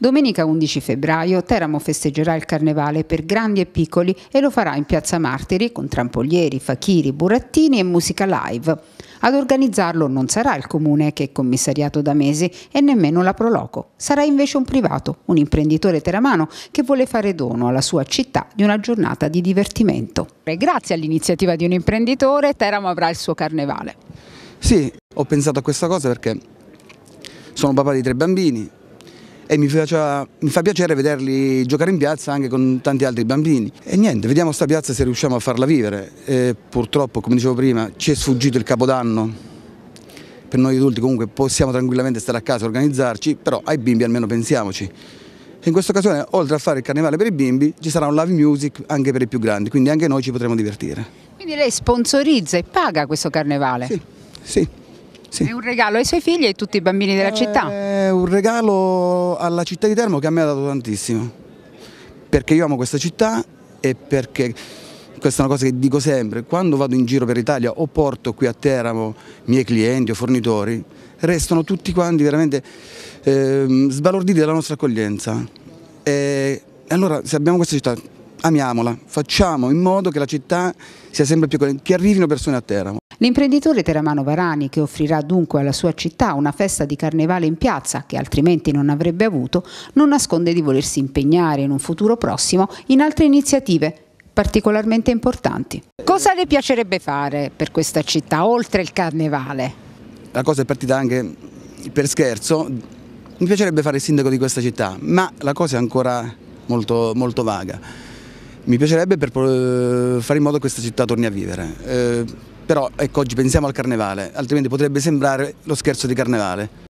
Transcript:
Domenica 11 febbraio Teramo festeggerà il carnevale per grandi e piccoli e lo farà in Piazza Martiri con trampolieri, fachiri, burattini e musica live. Ad organizzarlo non sarà il comune che è commissariato da mesi e nemmeno la Proloco. Sarà invece un privato, un imprenditore teramano che vuole fare dono alla sua città di una giornata di divertimento. Grazie all'iniziativa di un imprenditore Teramo avrà il suo carnevale. Sì, ho pensato a questa cosa perché sono papà di tre bambini, e mi, faccia, mi, fa piacere vederli giocare in piazza anche con tanti altri bambini. E niente, vediamo sta piazza se riusciamo a farla vivere. E purtroppo, come dicevo prima, ci è sfuggito il Capodanno. Per noi adulti comunque possiamo tranquillamente stare a casa, e organizzarci, però ai bimbi almeno pensiamoci. In questa occasione, oltre a fare il carnevale per i bimbi, ci sarà un live music anche per i più grandi, quindi anche noi ci potremo divertire. Quindi lei sponsorizza e paga questo carnevale? Sì, sì. Sì. È un regalo ai suoi figli e a tutti i bambini della città. È eh, un regalo alla città di Termo che a me ha dato tantissimo, perché io amo questa città e perché, questa è una cosa che dico sempre, quando vado in giro per l'Italia o porto qui a Teramo miei clienti o fornitori, restano tutti quanti veramente eh, sbalorditi dalla nostra accoglienza. E allora se abbiamo questa città, amiamola, facciamo in modo che la città sia sempre più accogliente, che arrivino persone a Teramo. L'imprenditore Teramano Varani, che offrirà dunque alla sua città una festa di carnevale in piazza che altrimenti non avrebbe avuto, non nasconde di volersi impegnare in un futuro prossimo in altre iniziative particolarmente importanti. Cosa le piacerebbe fare per questa città, oltre il carnevale? La cosa è partita anche per scherzo, mi piacerebbe fare il sindaco di questa città, ma la cosa è ancora molto, molto vaga. Mi piacerebbe per eh, fare in modo che questa città torni a vivere. Eh, però ecco, oggi pensiamo al carnevale, altrimenti potrebbe sembrare lo scherzo di carnevale.